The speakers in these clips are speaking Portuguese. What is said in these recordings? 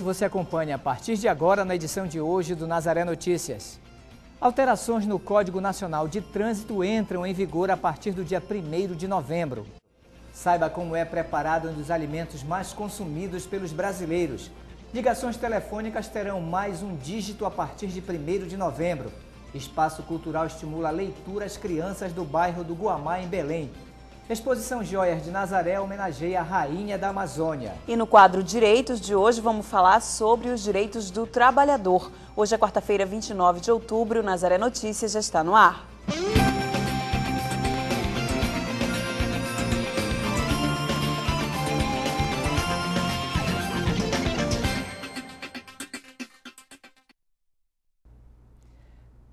Você acompanha a partir de agora na edição de hoje do Nazaré Notícias. Alterações no Código Nacional de Trânsito entram em vigor a partir do dia 1 de novembro. Saiba como é preparado um dos alimentos mais consumidos pelos brasileiros. Ligações telefônicas terão mais um dígito a partir de 1 de novembro. Espaço Cultural estimula a leitura às crianças do bairro do Guamá, em Belém. Exposição Joias de Nazaré homenageia a rainha da Amazônia. E no quadro Direitos de hoje vamos falar sobre os direitos do trabalhador. Hoje é quarta-feira, 29 de outubro, Nazaré Notícias já está no ar.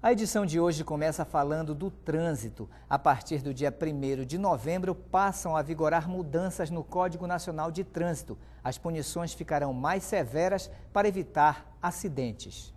A edição de hoje começa falando do trânsito. A partir do dia 1 de novembro, passam a vigorar mudanças no Código Nacional de Trânsito. As punições ficarão mais severas para evitar acidentes.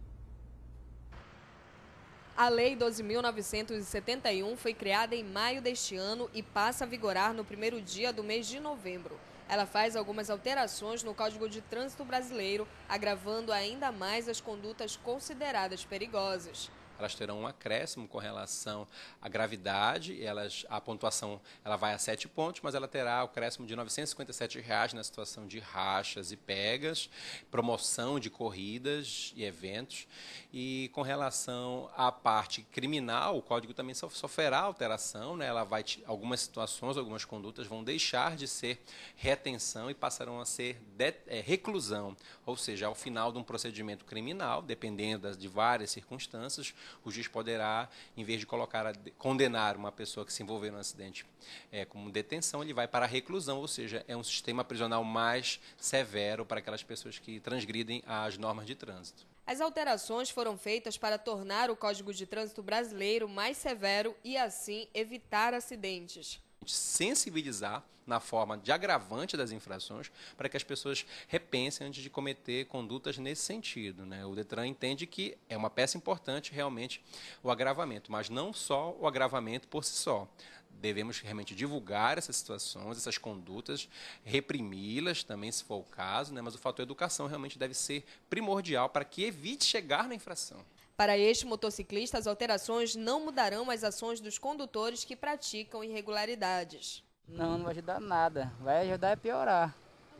A Lei 12.971 foi criada em maio deste ano e passa a vigorar no primeiro dia do mês de novembro. Ela faz algumas alterações no Código de Trânsito Brasileiro, agravando ainda mais as condutas consideradas perigosas elas terão um acréscimo com relação à gravidade, elas, a pontuação ela vai a sete pontos, mas ela terá o acréscimo de R$ 957 reais na situação de rachas e pegas, promoção de corridas e eventos. E com relação à parte criminal, o código também sofrerá alteração, né? ela vai algumas situações, algumas condutas vão deixar de ser retenção e passarão a ser de, é, reclusão, ou seja, ao final de um procedimento criminal, dependendo das, de várias circunstâncias, o juiz poderá, em vez de colocar a, condenar uma pessoa que se envolveu no acidente é, como detenção, ele vai para a reclusão, ou seja, é um sistema prisional mais severo para aquelas pessoas que transgridem as normas de trânsito. As alterações foram feitas para tornar o Código de Trânsito brasileiro mais severo e, assim, evitar acidentes sensibilizar na forma de agravante das infrações para que as pessoas repensem antes de cometer condutas nesse sentido. Né? O Detran entende que é uma peça importante realmente o agravamento, mas não só o agravamento por si só. Devemos realmente divulgar essas situações, essas condutas, reprimi-las também, se for o caso, né? mas o fator educação realmente deve ser primordial para que evite chegar na infração. Para este motociclista, as alterações não mudarão as ações dos condutores que praticam irregularidades. Não, não vai ajudar nada. Vai ajudar a piorar.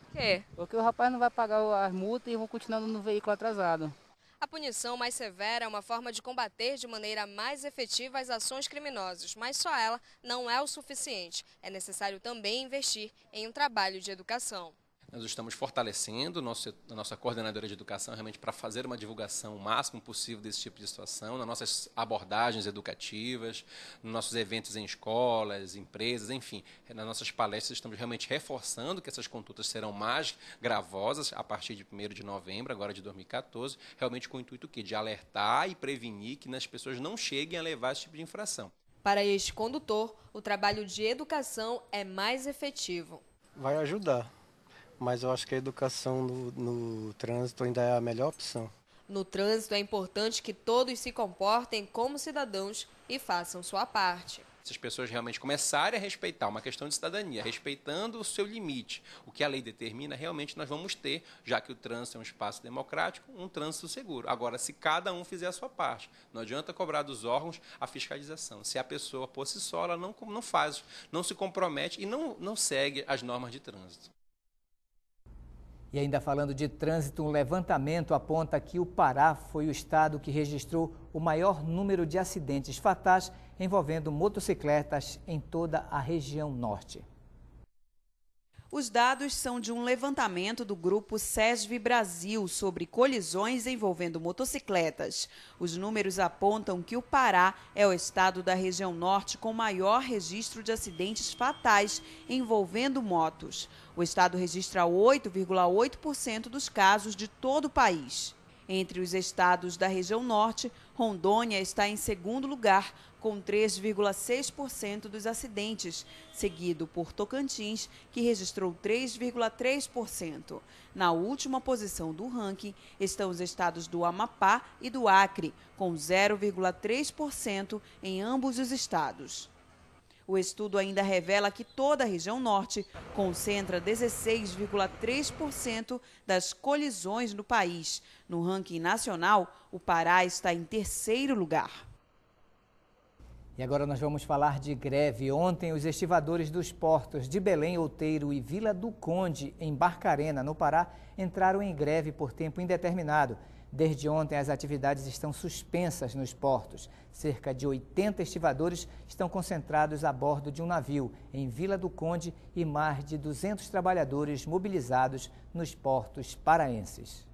Por quê? Porque o rapaz não vai pagar as multas e vão continuando no veículo atrasado. A punição mais severa é uma forma de combater de maneira mais efetiva as ações criminosas, mas só ela não é o suficiente. É necessário também investir em um trabalho de educação. Nós estamos fortalecendo nosso, a nossa coordenadora de educação realmente para fazer uma divulgação o máximo possível desse tipo de situação, nas nossas abordagens educativas, nos nossos eventos em escolas, empresas, enfim. Nas nossas palestras, estamos realmente reforçando que essas condutas serão mais gravosas a partir de 1 de novembro, agora de 2014, realmente com o intuito que? de alertar e prevenir que as pessoas não cheguem a levar esse tipo de infração. Para este condutor, o trabalho de educação é mais efetivo. Vai ajudar mas eu acho que a educação no, no trânsito ainda é a melhor opção. No trânsito é importante que todos se comportem como cidadãos e façam sua parte se as pessoas realmente começarem a respeitar uma questão de cidadania, respeitando o seu limite, o que a lei determina, realmente nós vamos ter, já que o trânsito é um espaço democrático, um trânsito seguro. Agora, se cada um fizer a sua parte, não adianta cobrar dos órgãos a fiscalização. Se a pessoa por si só ela não, não faz, não se compromete e não, não segue as normas de trânsito. E ainda falando de trânsito, um levantamento aponta que o Pará foi o estado que registrou o maior número de acidentes fatais envolvendo motocicletas em toda a região norte. Os dados são de um levantamento do grupo SESV Brasil sobre colisões envolvendo motocicletas. Os números apontam que o Pará é o estado da região norte com maior registro de acidentes fatais envolvendo motos. O estado registra 8,8% dos casos de todo o país. Entre os estados da região norte, Rondônia está em segundo lugar, com 3,6% dos acidentes, seguido por Tocantins, que registrou 3,3%. Na última posição do ranking estão os estados do Amapá e do Acre, com 0,3% em ambos os estados. O estudo ainda revela que toda a região norte concentra 16,3% das colisões no país. No ranking nacional, o Pará está em terceiro lugar. E agora nós vamos falar de greve. Ontem, os estivadores dos portos de Belém, Outeiro e Vila do Conde, em Barcarena, no Pará, entraram em greve por tempo indeterminado. Desde ontem, as atividades estão suspensas nos portos. Cerca de 80 estivadores estão concentrados a bordo de um navio em Vila do Conde e mais de 200 trabalhadores mobilizados nos portos paraenses.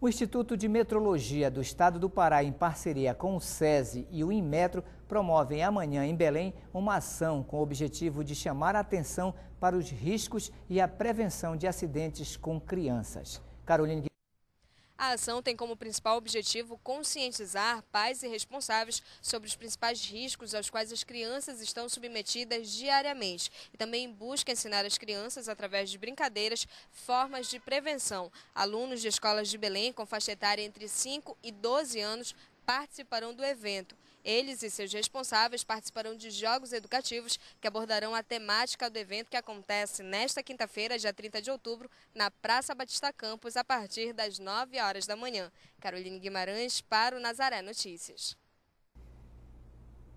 O Instituto de Metrologia do Estado do Pará, em parceria com o SESI e o Inmetro, promovem amanhã em Belém uma ação com o objetivo de chamar a atenção para os riscos e a prevenção de acidentes com crianças. Caroline a ação tem como principal objetivo conscientizar pais e responsáveis sobre os principais riscos aos quais as crianças estão submetidas diariamente e também busca ensinar as crianças, através de brincadeiras, formas de prevenção. Alunos de escolas de Belém com faixa etária entre 5 e 12 anos participarão do evento. Eles e seus responsáveis participarão de jogos educativos que abordarão a temática do evento que acontece nesta quinta-feira, dia 30 de outubro, na Praça Batista Campos, a partir das 9 horas da manhã. Caroline Guimarães para o Nazaré Notícias.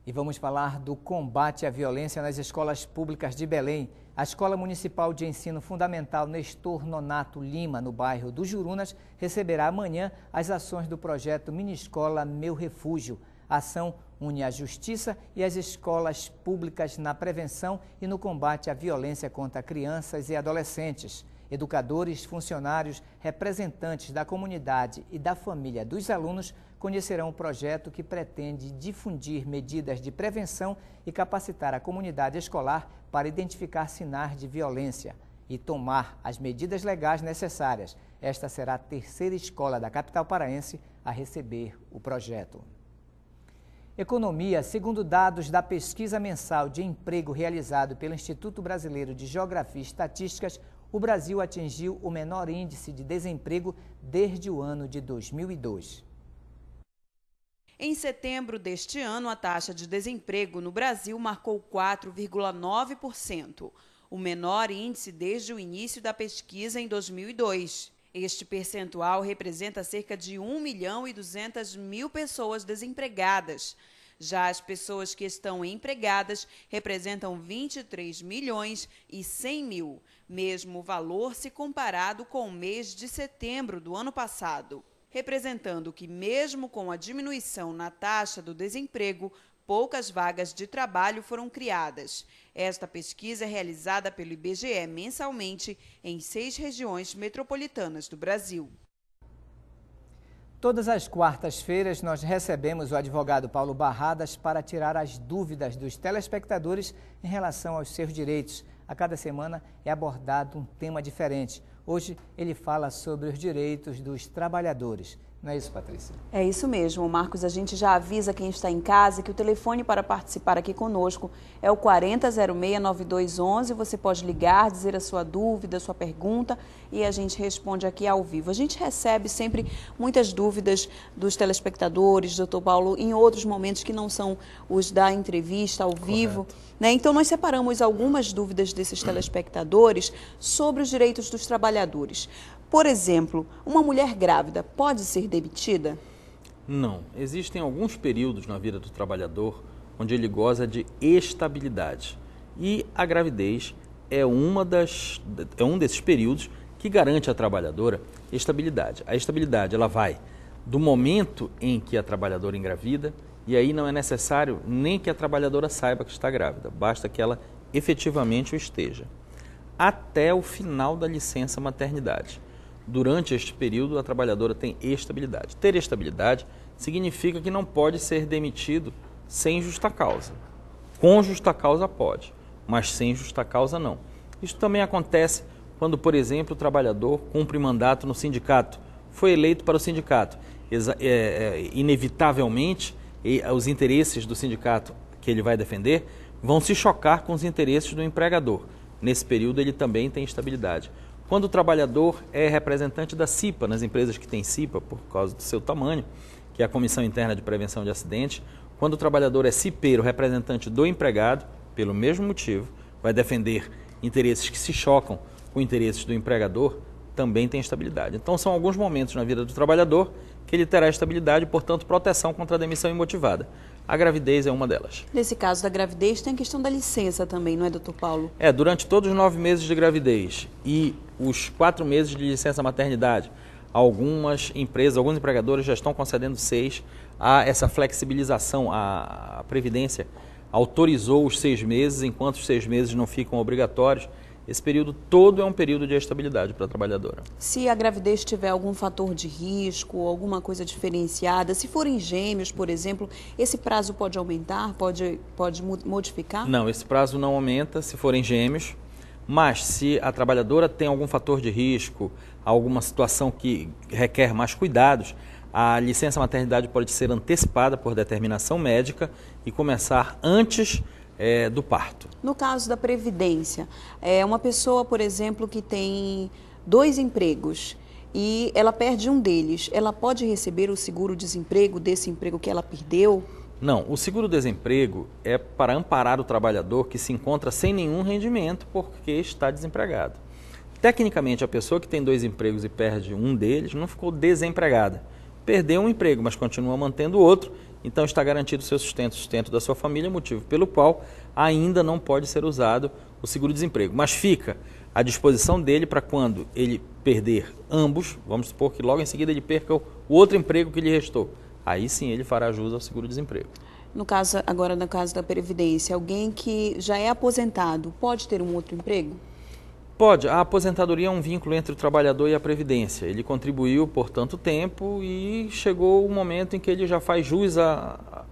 E vamos falar do combate à violência nas escolas públicas de Belém. A Escola Municipal de Ensino Fundamental Nestor Nonato Lima, no bairro do Jurunas, receberá amanhã as ações do projeto Mini Escola Meu Refúgio. A ação une a justiça e as escolas públicas na prevenção e no combate à violência contra crianças e adolescentes. Educadores, funcionários, representantes da comunidade e da família dos alunos conhecerão o projeto que pretende difundir medidas de prevenção e capacitar a comunidade escolar para identificar sinais de violência e tomar as medidas legais necessárias. Esta será a terceira escola da capital paraense a receber o projeto. Economia, segundo dados da pesquisa mensal de emprego realizado pelo Instituto Brasileiro de Geografia e Estatísticas, o Brasil atingiu o menor índice de desemprego desde o ano de 2002. Em setembro deste ano, a taxa de desemprego no Brasil marcou 4,9%, o menor índice desde o início da pesquisa em 2002. Este percentual representa cerca de 1 milhão e 200 mil pessoas desempregadas. Já as pessoas que estão empregadas representam 23 milhões e 100 mil, mesmo valor se comparado com o mês de setembro do ano passado representando que, mesmo com a diminuição na taxa do desemprego, poucas vagas de trabalho foram criadas. Esta pesquisa é realizada pelo IBGE mensalmente em seis regiões metropolitanas do Brasil. Todas as quartas-feiras nós recebemos o advogado Paulo Barradas para tirar as dúvidas dos telespectadores em relação aos seus direitos. A cada semana é abordado um tema diferente. Hoje ele fala sobre os direitos dos trabalhadores. Não é isso, Patrícia? É isso mesmo, Marcos. A gente já avisa quem está em casa que o telefone para participar aqui conosco é o 4006-9211. Você pode ligar, dizer a sua dúvida, a sua pergunta e a gente responde aqui ao vivo. A gente recebe sempre muitas dúvidas dos telespectadores, doutor Paulo, em outros momentos que não são os da entrevista ao vivo. Né? Então, nós separamos algumas dúvidas desses telespectadores sobre os direitos dos trabalhadores. Por exemplo, uma mulher grávida pode ser demitida? Não. Existem alguns períodos na vida do trabalhador onde ele goza de estabilidade. E a gravidez é, uma das, é um desses períodos que garante à trabalhadora estabilidade. A estabilidade ela vai do momento em que a trabalhadora engravida, e aí não é necessário nem que a trabalhadora saiba que está grávida, basta que ela efetivamente o esteja, até o final da licença maternidade durante este período a trabalhadora tem estabilidade. Ter estabilidade significa que não pode ser demitido sem justa causa. Com justa causa pode, mas sem justa causa não. Isso também acontece quando, por exemplo, o trabalhador cumpre mandato no sindicato, foi eleito para o sindicato. É, é, inevitavelmente, eh, os interesses do sindicato que ele vai defender vão se chocar com os interesses do empregador. Nesse período, ele também tem estabilidade. Quando o trabalhador é representante da CIPA, nas empresas que têm CIPA, por causa do seu tamanho, que é a Comissão Interna de Prevenção de Acidentes, quando o trabalhador é cipeiro, representante do empregado, pelo mesmo motivo, vai defender interesses que se chocam com interesses do empregador, também tem estabilidade. Então, são alguns momentos na vida do trabalhador que ele terá estabilidade, portanto, proteção contra a demissão imotivada. A gravidez é uma delas. Nesse caso da gravidez, tem a questão da licença também, não é, doutor Paulo? É, durante todos os nove meses de gravidez e os quatro meses de licença maternidade, algumas empresas, alguns empregadores já estão concedendo seis a essa flexibilização. A Previdência autorizou os seis meses, enquanto os seis meses não ficam obrigatórios. Esse período todo é um período de estabilidade para a trabalhadora. Se a gravidez tiver algum fator de risco, alguma coisa diferenciada, se forem gêmeos, por exemplo, esse prazo pode aumentar, pode, pode modificar? Não, esse prazo não aumenta se forem gêmeos. Mas se a trabalhadora tem algum fator de risco, alguma situação que requer mais cuidados, a licença maternidade pode ser antecipada por determinação médica e começar antes é, do parto. No caso da Previdência, é uma pessoa, por exemplo, que tem dois empregos e ela perde um deles, ela pode receber o seguro-desemprego desse emprego que ela perdeu? Não, o seguro-desemprego é para amparar o trabalhador que se encontra sem nenhum rendimento porque está desempregado. Tecnicamente, a pessoa que tem dois empregos e perde um deles não ficou desempregada. Perdeu um emprego, mas continua mantendo o outro então está garantido o seu sustento, sustento da sua família, motivo pelo qual ainda não pode ser usado o seguro-desemprego. Mas fica à disposição dele para quando ele perder ambos, vamos supor que logo em seguida ele perca o outro emprego que lhe restou. Aí sim ele fará jus ao seguro-desemprego. No caso agora no caso da previdência, alguém que já é aposentado pode ter um outro emprego? Pode. A aposentadoria é um vínculo entre o trabalhador e a Previdência. Ele contribuiu por tanto tempo e chegou o um momento em que ele já faz jus à,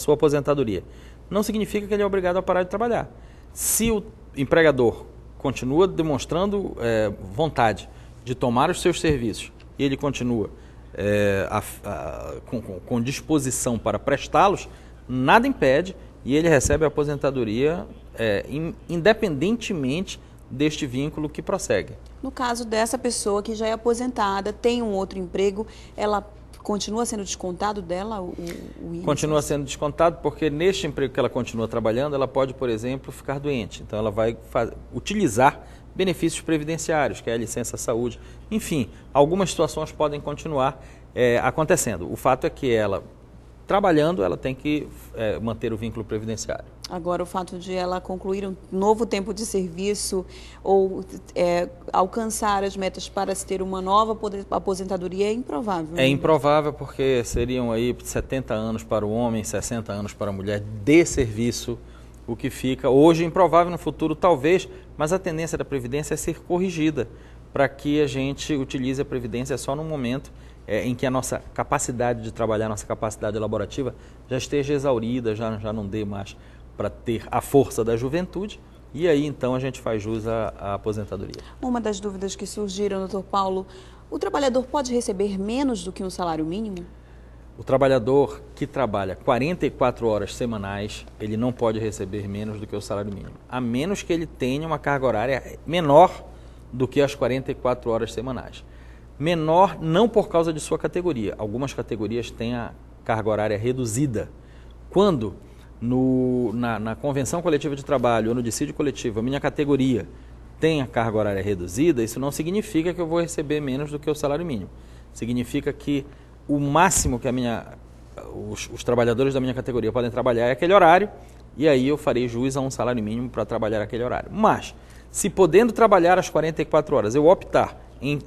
sua aposentadoria. Não significa que ele é obrigado a parar de trabalhar. Se o empregador continua demonstrando é, vontade de tomar os seus serviços e ele continua é, a, a, com, com disposição para prestá-los, nada impede e ele recebe a aposentadoria é, independentemente deste vínculo que prossegue. No caso dessa pessoa que já é aposentada, tem um outro emprego, ela continua sendo descontado dela o, o Continua sendo descontado porque neste emprego que ela continua trabalhando, ela pode, por exemplo, ficar doente. Então ela vai utilizar benefícios previdenciários, que é a licença saúde. Enfim, algumas situações podem continuar é, acontecendo. O fato é que ela trabalhando, ela tem que é, manter o vínculo previdenciário. Agora, o fato de ela concluir um novo tempo de serviço ou é, alcançar as metas para se ter uma nova aposentadoria é improvável. Né? É improvável porque seriam aí 70 anos para o homem, 60 anos para a mulher de serviço, o que fica hoje improvável no futuro talvez, mas a tendência da previdência é ser corrigida para que a gente utilize a previdência só no momento é, em que a nossa capacidade de trabalhar, nossa capacidade elaborativa já esteja exaurida, já, já não dê mais para ter a força da juventude. E aí então a gente faz jus à, à aposentadoria. Uma das dúvidas que surgiram, doutor Paulo, o trabalhador pode receber menos do que um salário mínimo? O trabalhador que trabalha 44 horas semanais, ele não pode receber menos do que o salário mínimo, a menos que ele tenha uma carga horária menor do que as 44 horas semanais menor não por causa de sua categoria. Algumas categorias têm a carga horária reduzida. Quando no, na, na, convenção coletiva de trabalho ou no dissídio coletivo a minha categoria tem a carga horária reduzida, isso não significa que eu vou receber menos do que o salário mínimo. Significa que o máximo que a minha, os, os trabalhadores da minha categoria podem trabalhar é aquele horário, e aí eu farei juiz a um salário mínimo para trabalhar aquele horário. Mas, se podendo trabalhar as 44 horas, eu optar em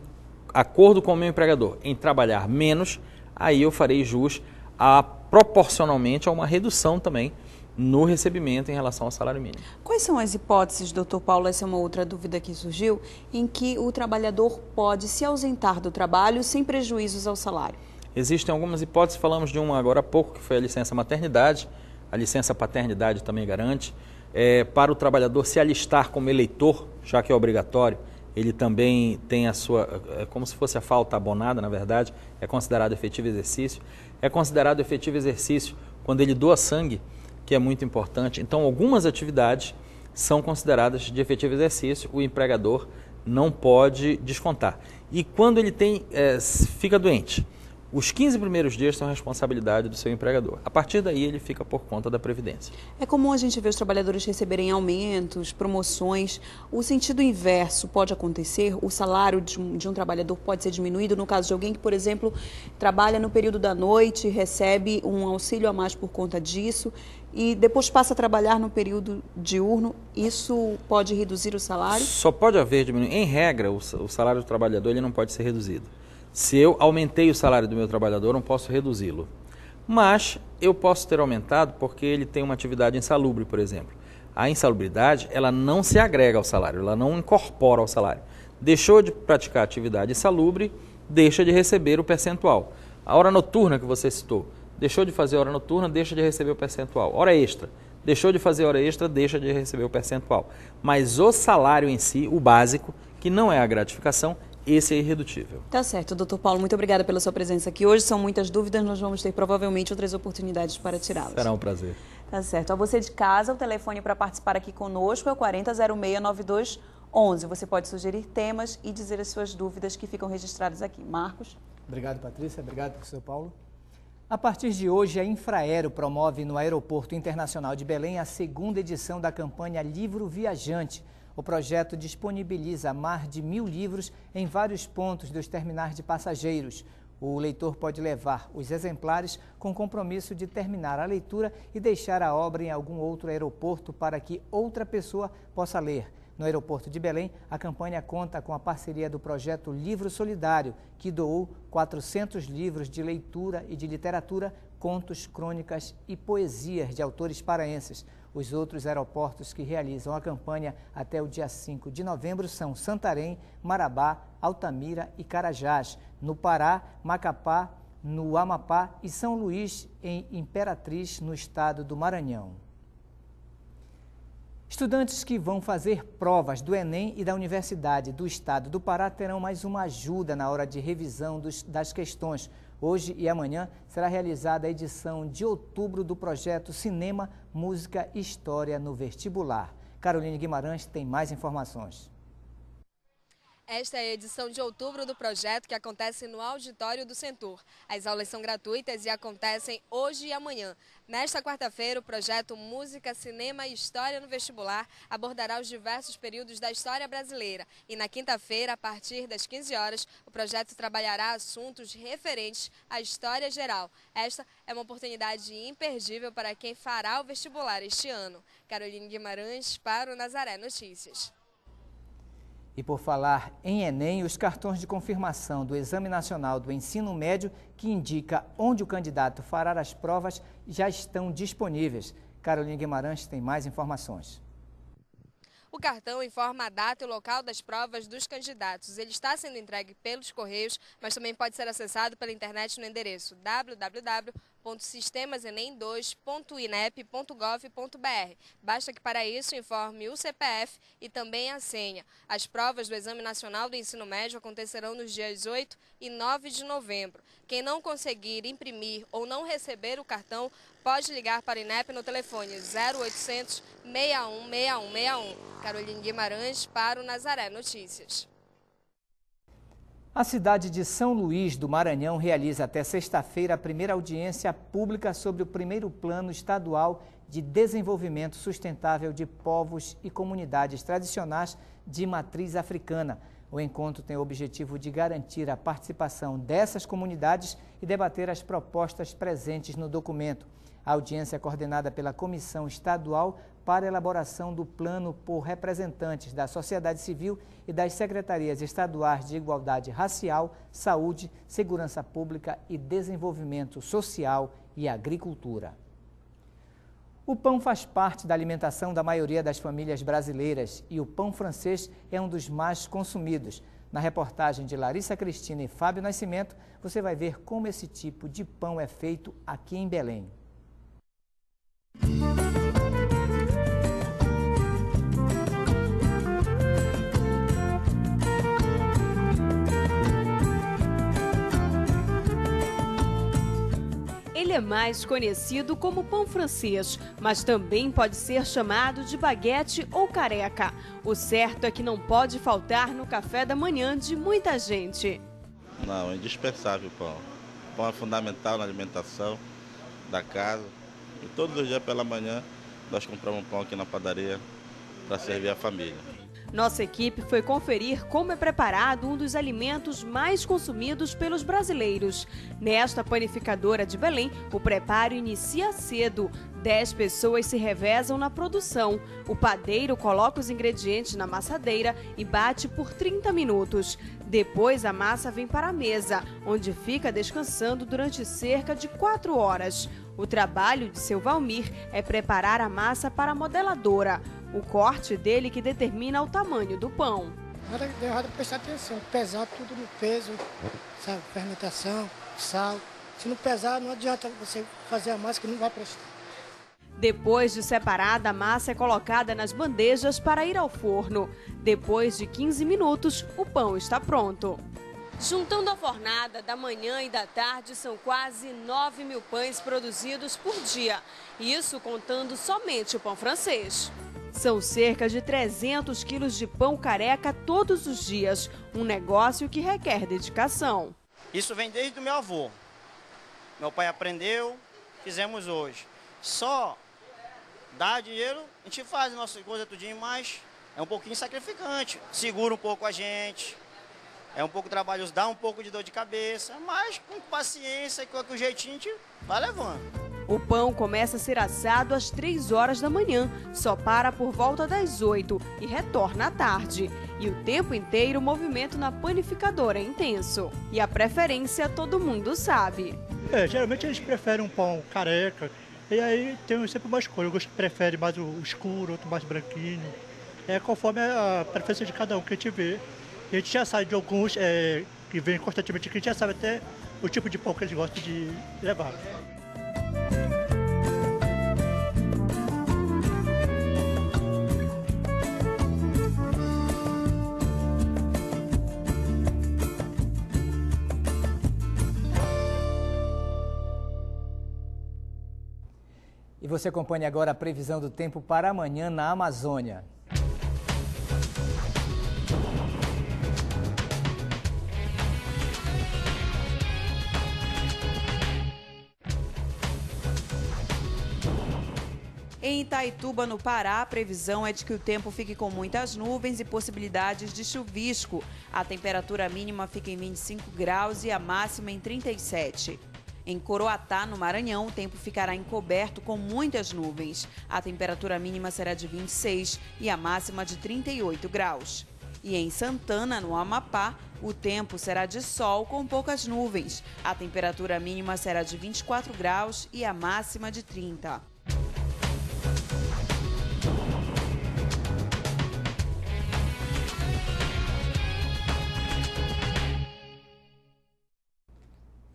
acordo com o meu empregador em trabalhar menos, aí eu farei jus a proporcionalmente a uma redução também no recebimento em relação ao salário mínimo. Quais são as hipóteses, doutor Paulo? Essa é uma outra dúvida que surgiu, em que o trabalhador pode se ausentar do trabalho sem prejuízos ao salário. Existem algumas hipóteses, falamos de uma agora há pouco, que foi a licença maternidade, a licença paternidade também garante, é, para o trabalhador se alistar como eleitor, já que é obrigatório, ele também tem a sua, é como se fosse a falta abonada, na verdade, é considerado efetivo exercício. É considerado efetivo exercício quando ele doa sangue, que é muito importante. Então, algumas atividades são consideradas de efetivo exercício, o empregador não pode descontar. E quando ele tem, é, fica doente, os 15 primeiros dias são responsabilidade do seu empregador. A partir daí, ele fica por conta da Previdência. É comum a gente ver os trabalhadores receberem aumentos, promoções. O sentido inverso pode acontecer? O salário de um, de um trabalhador pode ser diminuído no caso de alguém que, por exemplo, trabalha no período da noite, recebe um auxílio a mais por conta disso e depois passa a trabalhar no período diurno, isso pode reduzir o salário? Só pode haver diminuição. Em regra, o salário do trabalhador ele não pode ser reduzido. Se eu aumentei o salário do meu trabalhador, não posso reduzi-lo. Mas eu posso ter aumentado porque ele tem uma atividade insalubre, por exemplo. A insalubridade, ela não se agrega ao salário, ela não incorpora ao salário. Deixou de praticar atividade insalubre, deixa de receber o percentual. A hora noturna que você citou, deixou de fazer hora noturna, deixa de receber o percentual. Hora extra, deixou de fazer hora extra, deixa de receber o percentual. Mas o salário em si, o básico, que não é a gratificação, esse é irredutível. Tá certo, doutor Paulo, muito obrigada pela sua presença aqui hoje. São muitas dúvidas, nós vamos ter provavelmente outras oportunidades para tirá-las. Será um prazer. Tá certo. A você de casa, o telefone para participar aqui conosco é o 40069211. Você pode sugerir temas e dizer as suas dúvidas que ficam registradas aqui. Marcos. Obrigado, Patrícia. Obrigado, professor Paulo. A partir de hoje, a Infraero promove no Aeroporto Internacional de Belém a segunda edição da campanha Livro Viajante o projeto disponibiliza mais de mil livros em vários pontos dos terminais de passageiros. O leitor pode levar os exemplares com compromisso de terminar a leitura e deixar a obra em algum outro aeroporto para que outra pessoa possa ler. No aeroporto de Belém, a campanha conta com a parceria do projeto Livro Solidário, que doou 400 livros de leitura e de literatura, contos, crônicas e poesias de autores paraenses. Os outros aeroportos que realizam a campanha até o dia 5 de novembro são Santarém, Marabá, Altamira e Carajás. No Pará, Macapá, no Amapá e São Luís, em Imperatriz, no estado do Maranhão. Estudantes que vão fazer provas do Enem e da Universidade do Estado do Pará terão mais uma ajuda na hora de revisão dos, das questões. Hoje e amanhã será realizada a edição de outubro do projeto Cinema, Música e História no Vestibular. Caroline Guimarães tem mais informações. Esta é a edição de outubro do projeto que acontece no auditório do Centur. As aulas são gratuitas e acontecem hoje e amanhã. Nesta quarta-feira, o projeto Música, Cinema e História no Vestibular abordará os diversos períodos da história brasileira. E na quinta-feira, a partir das 15 horas, o projeto trabalhará assuntos referentes à história geral. Esta é uma oportunidade imperdível para quem fará o vestibular este ano. Caroline Guimarães para o Nazaré Notícias. E por falar em Enem, os cartões de confirmação do Exame Nacional do Ensino Médio, que indica onde o candidato fará as provas, já estão disponíveis. Carolina Guimarães tem mais informações. O cartão informa a data e o local das provas dos candidatos. Ele está sendo entregue pelos correios, mas também pode ser acessado pela internet no endereço www www.sistemasenem2.inep.gov.br. Basta que para isso informe o CPF e também a senha. As provas do Exame Nacional do Ensino Médio acontecerão nos dias 8 e 9 de novembro. Quem não conseguir imprimir ou não receber o cartão pode ligar para o INEP no telefone 0800 616161. Caroline Guimarães para o Nazaré Notícias. A cidade de São Luís do Maranhão realiza até sexta-feira a primeira audiência pública sobre o primeiro plano estadual de desenvolvimento sustentável de povos e comunidades tradicionais de matriz africana. O encontro tem o objetivo de garantir a participação dessas comunidades e debater as propostas presentes no documento. A audiência é coordenada pela Comissão Estadual para elaboração do plano por representantes da sociedade civil e das secretarias estaduais de Igualdade Racial, Saúde, Segurança Pública e Desenvolvimento Social e Agricultura. O pão faz parte da alimentação da maioria das famílias brasileiras e o pão francês é um dos mais consumidos. Na reportagem de Larissa Cristina e Fábio Nascimento, você vai ver como esse tipo de pão é feito aqui em Belém. Música Ele é mais conhecido como pão francês, mas também pode ser chamado de baguete ou careca. O certo é que não pode faltar no café da manhã de muita gente. Não, é indispensável o pão. O pão é fundamental na alimentação da casa. E todos os dias pela manhã nós compramos pão aqui na padaria para servir a família. Nossa equipe foi conferir como é preparado um dos alimentos mais consumidos pelos brasileiros. Nesta panificadora de Belém, o preparo inicia cedo. Dez pessoas se revezam na produção. O padeiro coloca os ingredientes na massadeira e bate por 30 minutos. Depois, a massa vem para a mesa, onde fica descansando durante cerca de 4 horas. O trabalho de seu Valmir é preparar a massa para a modeladora o corte dele que determina o tamanho do pão. Nada Roda, roda prestar atenção, pesar tudo no peso, sabe, fermentação, sal. Se não pesar, não adianta você fazer a massa que não vai prestar. Depois de separada, a massa é colocada nas bandejas para ir ao forno. Depois de 15 minutos, o pão está pronto. Juntando a fornada da manhã e da tarde, são quase 9 mil pães produzidos por dia. Isso contando somente o pão francês. São cerca de 300 quilos de pão careca todos os dias, um negócio que requer dedicação. Isso vem desde o meu avô. Meu pai aprendeu, fizemos hoje. Só dá dinheiro, a gente faz nossas coisas tudinho, mas é um pouquinho sacrificante. Segura um pouco a gente, é um pouco trabalhoso, dá um pouco de dor de cabeça, mas com paciência, com o jeitinho, a gente vai levando. O pão começa a ser assado às 3 horas da manhã, só para por volta das 8 e retorna à tarde. E o tempo inteiro o movimento na panificadora é intenso. E a preferência todo mundo sabe. É, geralmente eles preferem um pão careca, e aí tem sempre uma escolha. Alguns preferem mais o escuro, outro mais branquinho. É conforme a preferência de cada um que a gente vê. A gente já sabe de alguns é, que vêm constantemente aqui, a gente já sabe até o tipo de pão que eles gostam de levar. você acompanha agora a previsão do tempo para amanhã na Amazônia. Em Itaituba, no Pará, a previsão é de que o tempo fique com muitas nuvens e possibilidades de chuvisco. A temperatura mínima fica em 25 graus e a máxima em 37. Em Coroatá, no Maranhão, o tempo ficará encoberto com muitas nuvens. A temperatura mínima será de 26 e a máxima de 38 graus. E em Santana, no Amapá, o tempo será de sol com poucas nuvens. A temperatura mínima será de 24 graus e a máxima de 30.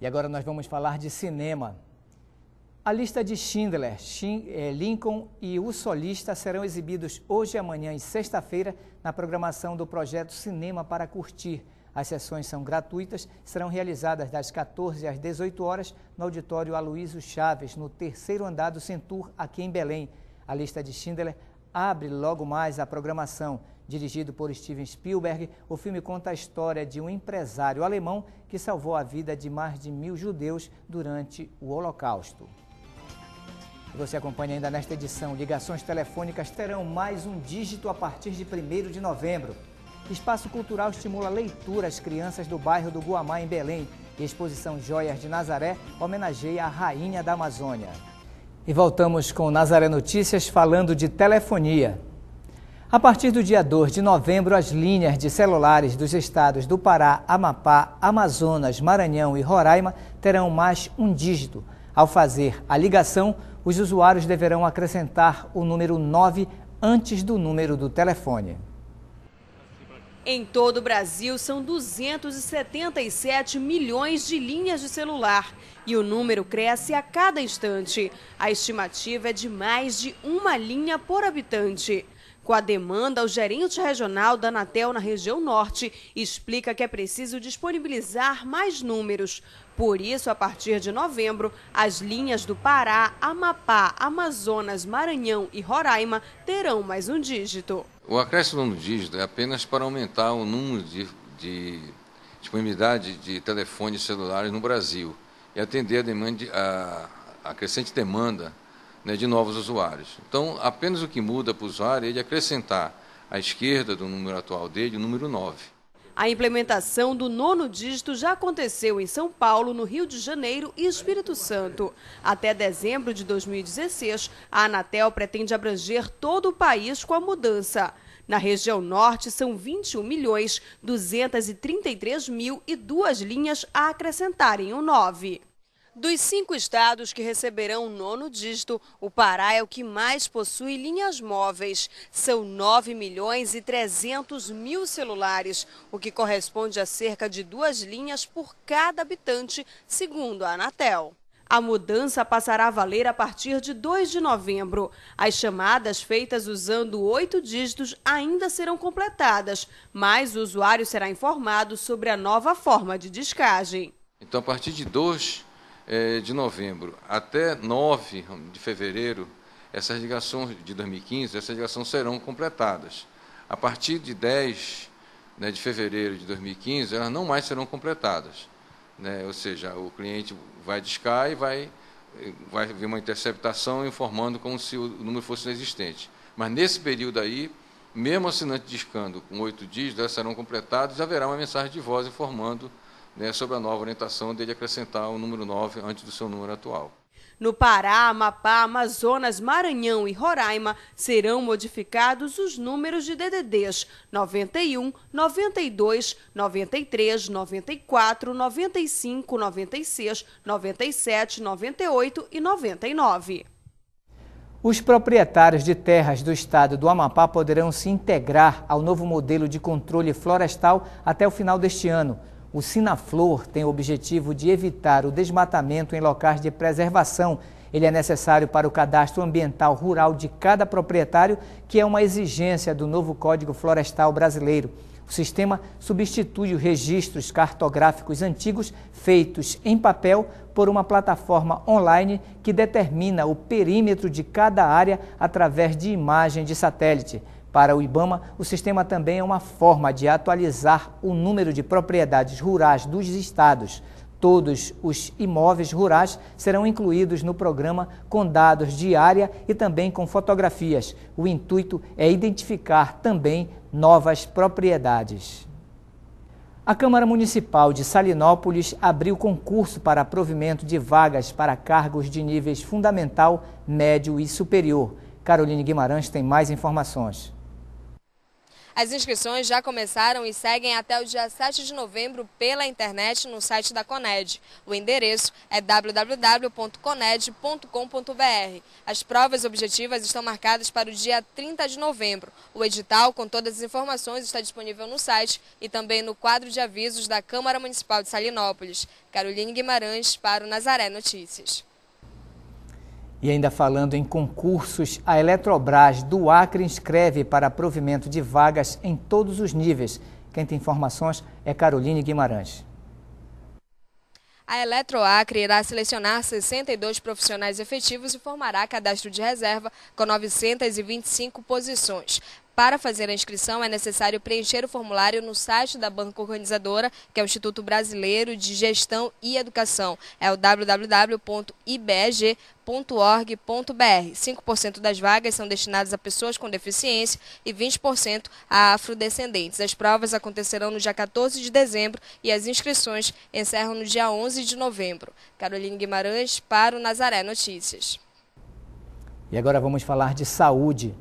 E agora nós vamos falar de cinema. A lista de Schindler, eh, Lincoln e O Solista serão exibidos hoje, amanhã e sexta-feira na programação do projeto Cinema para Curtir. As sessões são gratuitas, serão realizadas das 14 às 18 horas no auditório Aloysio Chaves, no terceiro andar do Centur, aqui em Belém. A lista de Schindler abre logo mais a programação. Dirigido por Steven Spielberg, o filme conta a história de um empresário alemão que salvou a vida de mais de mil judeus durante o Holocausto. Você acompanha ainda nesta edição. Ligações telefônicas terão mais um dígito a partir de 1 de novembro. Espaço Cultural estimula a leitura às crianças do bairro do Guamá, em Belém. E exposição Joias de Nazaré homenageia a rainha da Amazônia. E voltamos com Nazaré Notícias falando de telefonia. A partir do dia 2 de novembro, as linhas de celulares dos estados do Pará, Amapá, Amazonas, Maranhão e Roraima terão mais um dígito. Ao fazer a ligação, os usuários deverão acrescentar o número 9 antes do número do telefone. Em todo o Brasil, são 277 milhões de linhas de celular e o número cresce a cada instante. A estimativa é de mais de uma linha por habitante. Com a demanda, o gerente regional da Anatel na região norte explica que é preciso disponibilizar mais números. Por isso, a partir de novembro, as linhas do Pará, Amapá, Amazonas, Maranhão e Roraima terão mais um dígito. O acréscimo do dígito é apenas para aumentar o número de, de disponibilidade de telefones celulares no Brasil e atender a, demanda, a, a crescente demanda né, de novos usuários. Então, apenas o que muda para o usuário é ele acrescentar à esquerda do número atual dele o número 9. A implementação do nono dígito já aconteceu em São Paulo, no Rio de Janeiro e Espírito Santo. Até dezembro de 2016, a Anatel pretende abranger todo o país com a mudança. Na região norte, são 21 milhões 233 mil e duas linhas a acrescentarem o 9. Dos cinco estados que receberão o nono dígito, o Pará é o que mais possui linhas móveis. São 9 milhões e 300 mil celulares, o que corresponde a cerca de duas linhas por cada habitante, segundo a Anatel. A mudança passará a valer a partir de 2 de novembro. As chamadas feitas usando oito dígitos ainda serão completadas, mas o usuário será informado sobre a nova forma de descagem. Então, a partir de 2 é, de novembro até 9 de fevereiro, essas ligações de 2015, essas ligações serão completadas. A partir de 10 né, de fevereiro de 2015, elas não mais serão completadas. Né? Ou seja, o cliente vai discar e vai, vai haver uma interceptação informando como se o número fosse inexistente. Mas nesse período aí, mesmo assinante discando com oito dias, elas serão completadas e haverá uma mensagem de voz informando né, sobre a nova orientação dele acrescentar o número 9 antes do seu número atual. No Pará, Amapá, Amazonas, Maranhão e Roraima serão modificados os números de DDDs 91, 92, 93, 94, 95, 96, 97, 98 e 99. Os proprietários de terras do estado do Amapá poderão se integrar ao novo modelo de controle florestal até o final deste ano. O Sinaflor tem o objetivo de evitar o desmatamento em locais de preservação. Ele é necessário para o cadastro ambiental rural de cada proprietário, que é uma exigência do novo Código Florestal Brasileiro. O sistema substitui os registros cartográficos antigos feitos em papel por uma plataforma online que determina o perímetro de cada área através de imagem de satélite. Para o IBAMA, o sistema também é uma forma de atualizar o número de propriedades rurais dos estados. Todos os imóveis rurais serão incluídos no programa com dados de área e também com fotografias. O intuito é identificar também novas propriedades. A Câmara Municipal de Salinópolis abriu concurso para provimento de vagas para cargos de níveis fundamental, médio e superior. Caroline Guimarães tem mais informações. As inscrições já começaram e seguem até o dia 7 de novembro pela internet no site da Coned. O endereço é www.coned.com.br. As provas objetivas estão marcadas para o dia 30 de novembro. O edital com todas as informações está disponível no site e também no quadro de avisos da Câmara Municipal de Salinópolis. Caroline Guimarães para o Nazaré Notícias. E ainda falando em concursos, a Eletrobras do Acre inscreve para provimento de vagas em todos os níveis. Quem tem informações é Caroline Guimarães. A Eletroacre irá selecionar 62 profissionais efetivos e formará cadastro de reserva com 925 posições. Para fazer a inscrição, é necessário preencher o formulário no site da banca organizadora, que é o Instituto Brasileiro de Gestão e Educação. É o www.ibg.org.br. 5% das vagas são destinadas a pessoas com deficiência e 20% a afrodescendentes. As provas acontecerão no dia 14 de dezembro e as inscrições encerram no dia 11 de novembro. Caroline Guimarães para o Nazaré Notícias. E agora vamos falar de saúde.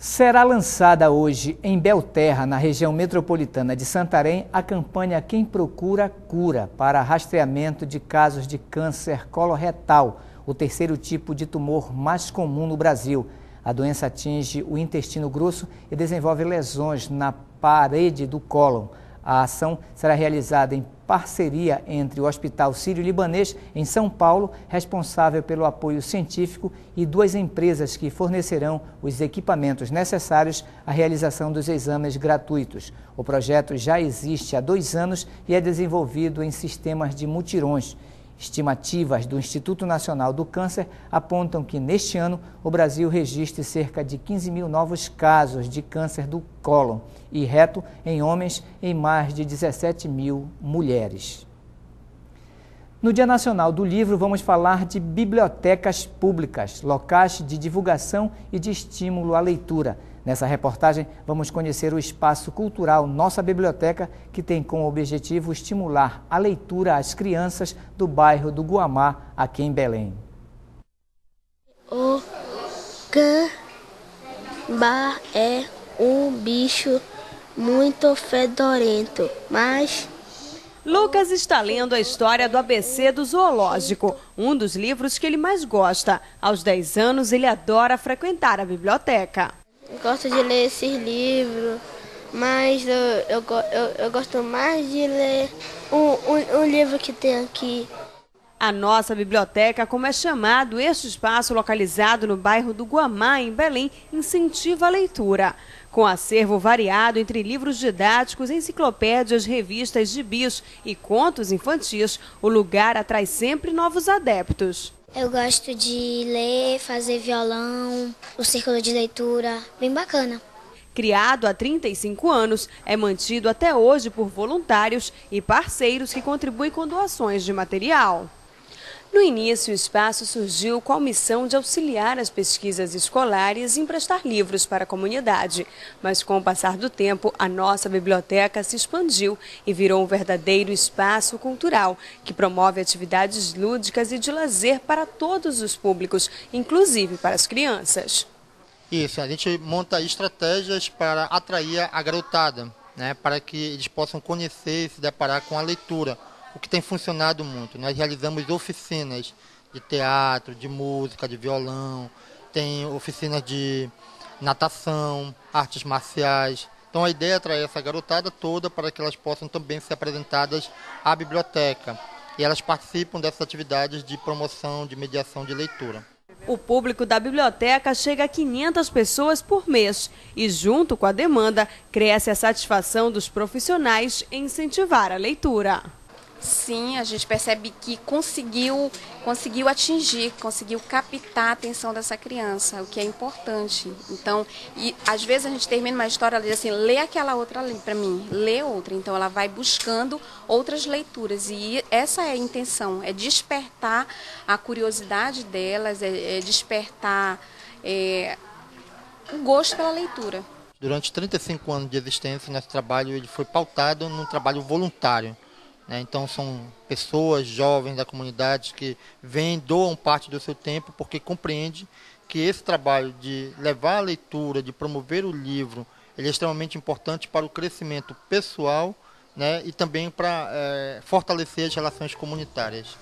Será lançada hoje em Belterra, na região metropolitana de Santarém, a campanha Quem Procura Cura para rastreamento de casos de câncer coloretal, o terceiro tipo de tumor mais comum no Brasil. A doença atinge o intestino grosso e desenvolve lesões na parede do cólon. A ação será realizada em parceria entre o Hospital Sírio-Libanês, em São Paulo, responsável pelo apoio científico, e duas empresas que fornecerão os equipamentos necessários à realização dos exames gratuitos. O projeto já existe há dois anos e é desenvolvido em sistemas de mutirões. Estimativas do Instituto Nacional do Câncer apontam que neste ano o Brasil registre cerca de 15 mil novos casos de câncer do colo e reto em homens e mais de 17 mil mulheres. No Dia Nacional do Livro, vamos falar de bibliotecas públicas, locais de divulgação e de estímulo à leitura. Nessa reportagem, vamos conhecer o espaço cultural Nossa Biblioteca, que tem como objetivo estimular a leitura às crianças do bairro do Guamá, aqui em Belém. O gambá é um bicho muito fedorento, mas Lucas está lendo a história do ABC do Zoológico, um dos livros que ele mais gosta. Aos 10 anos, ele adora frequentar a biblioteca gosto de ler esses livros, mas eu, eu, eu, eu gosto mais de ler o, o, o livro que tem aqui. A nossa biblioteca, como é chamado este espaço localizado no bairro do Guamá, em Belém, incentiva a leitura. Com acervo variado entre livros didáticos, enciclopédias, revistas, de bichos e contos infantis, o lugar atrai sempre novos adeptos. Eu gosto de ler, fazer violão, o círculo de leitura, bem bacana. Criado há 35 anos, é mantido até hoje por voluntários e parceiros que contribuem com doações de material. No início, o espaço surgiu com a missão de auxiliar as pesquisas escolares e emprestar livros para a comunidade. Mas com o passar do tempo, a nossa biblioteca se expandiu e virou um verdadeiro espaço cultural, que promove atividades lúdicas e de lazer para todos os públicos, inclusive para as crianças. Isso, a gente monta estratégias para atrair a garotada, né, para que eles possam conhecer e se deparar com a leitura o que tem funcionado muito. Né? Nós realizamos oficinas de teatro, de música, de violão, tem oficinas de natação, artes marciais. Então a ideia é atrair essa garotada toda para que elas possam também ser apresentadas à biblioteca. E elas participam dessas atividades de promoção, de mediação de leitura. O público da biblioteca chega a 500 pessoas por mês e, junto com a demanda, cresce a satisfação dos profissionais em incentivar a leitura. Sim, a gente percebe que conseguiu, conseguiu atingir, conseguiu captar a atenção dessa criança, o que é importante. Então, e às vezes a gente termina uma história, ela diz assim, lê aquela outra para mim, lê outra. Então, ela vai buscando outras leituras e essa é a intenção, é despertar a curiosidade delas, é, é despertar é, o gosto pela leitura. Durante 35 anos de existência, nosso trabalho ele foi pautado num trabalho voluntário né? Então são pessoas jovens da comunidade que vêm, doam parte do seu tempo porque compreende que esse trabalho de levar a leitura, de promover o livro, ele é extremamente importante para o crescimento pessoal né, e também para é, fortalecer as relações comunitárias.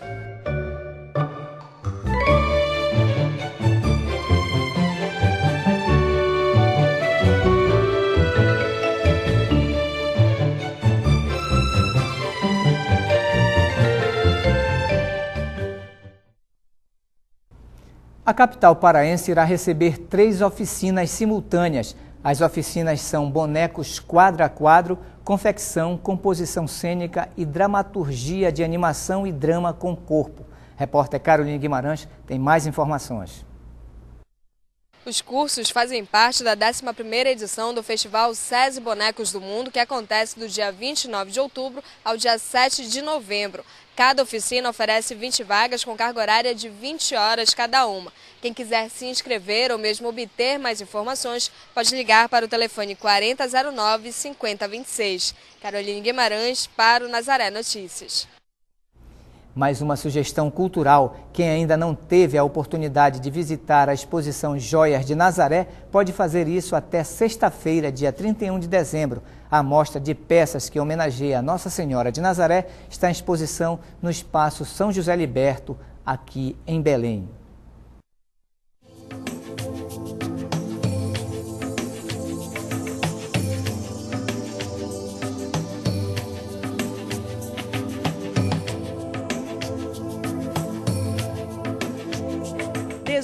A capital paraense irá receber três oficinas simultâneas. As oficinas são bonecos quadro a quadro, confecção, composição cênica e dramaturgia de animação e drama com corpo. Repórter Carolina Guimarães tem mais informações. Os cursos fazem parte da 11ª edição do Festival SESI Bonecos do Mundo, que acontece do dia 29 de outubro ao dia 7 de novembro. Cada oficina oferece 20 vagas com carga horária de 20 horas cada uma. Quem quiser se inscrever ou mesmo obter mais informações, pode ligar para o telefone 4009 5026. Caroline Guimarães para o Nazaré Notícias mais uma sugestão cultural. Quem ainda não teve a oportunidade de visitar a exposição Joias de Nazaré pode fazer isso até sexta-feira, dia 31 de dezembro. A mostra de peças que homenageia Nossa Senhora de Nazaré está em exposição no Espaço São José Liberto, aqui em Belém.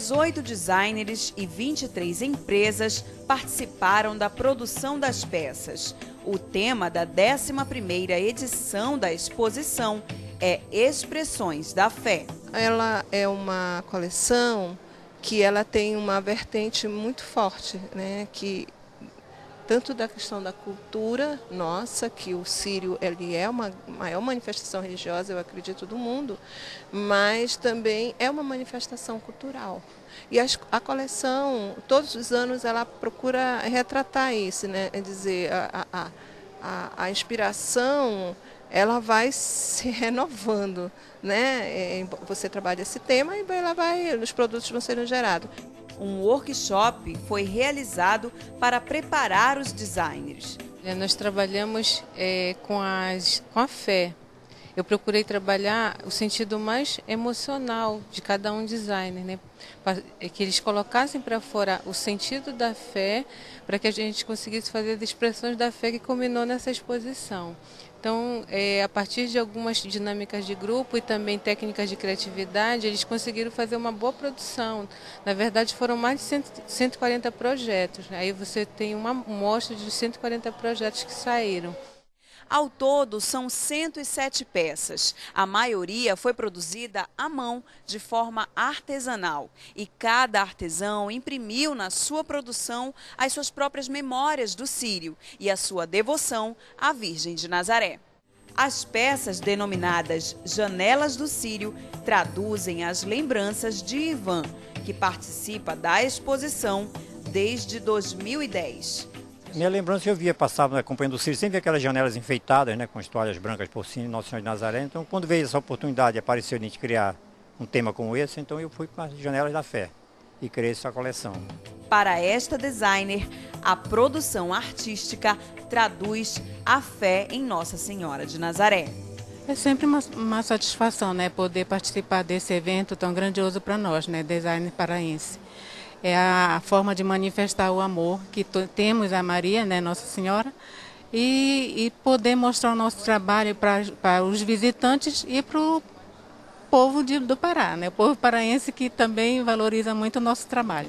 18 designers e 23 empresas participaram da produção das peças. O tema da 11ª edição da exposição é Expressões da Fé. Ela é uma coleção que ela tem uma vertente muito forte, né, que tanto da questão da cultura nossa, que o sírio ele é uma maior manifestação religiosa, eu acredito, do mundo, mas também é uma manifestação cultural. E a, a coleção, todos os anos, ela procura retratar isso, né? É dizer, a, a, a, a inspiração ela vai se renovando, né? É, você trabalha esse tema e ela vai, os produtos vão sendo gerados. Um workshop foi realizado para preparar os designers. É, nós trabalhamos é, com, as, com a fé. Eu procurei trabalhar o sentido mais emocional de cada um designer, né? É que eles colocassem para fora o sentido da fé, para que a gente conseguisse fazer as expressões da fé que culminou nessa exposição. Então, é, a partir de algumas dinâmicas de grupo e também técnicas de criatividade, eles conseguiram fazer uma boa produção. Na verdade, foram mais de 140 projetos. Né? Aí você tem uma amostra de 140 projetos que saíram. Ao todo, são 107 peças. A maioria foi produzida à mão, de forma artesanal. E cada artesão imprimiu na sua produção as suas próprias memórias do Sírio e a sua devoção à Virgem de Nazaré. As peças denominadas Janelas do Sírio traduzem as lembranças de Ivan, que participa da exposição desde 2010. Minha lembrança, eu via, passava acompanhando o Ciro, sempre aquelas janelas enfeitadas, né, com as toalhas brancas por cima, Nossa Senhora de Nazaré. Então, quando veio essa oportunidade, apareceu de criar um tema como esse, então eu fui para as janelas da fé e criei essa coleção. Para esta designer, a produção artística traduz a fé em Nossa Senhora de Nazaré. É sempre uma, uma satisfação, né, poder participar desse evento tão grandioso para nós, né, design paraense é a forma de manifestar o amor que temos a Maria, né, Nossa Senhora, e, e poder mostrar o nosso trabalho para os visitantes e para o povo de, do Pará, né, o povo paraense que também valoriza muito o nosso trabalho.